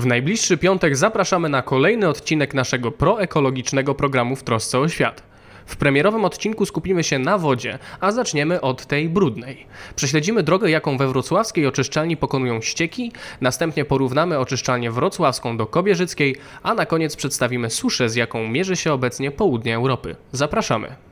W najbliższy piątek zapraszamy na kolejny odcinek naszego proekologicznego programu w trosce o świat. W premierowym odcinku skupimy się na wodzie, a zaczniemy od tej brudnej. Prześledzimy drogę, jaką we wrocławskiej oczyszczalni pokonują ścieki, następnie porównamy oczyszczalnię wrocławską do kobierzyckiej, a na koniec przedstawimy suszę, z jaką mierzy się obecnie południe Europy. Zapraszamy!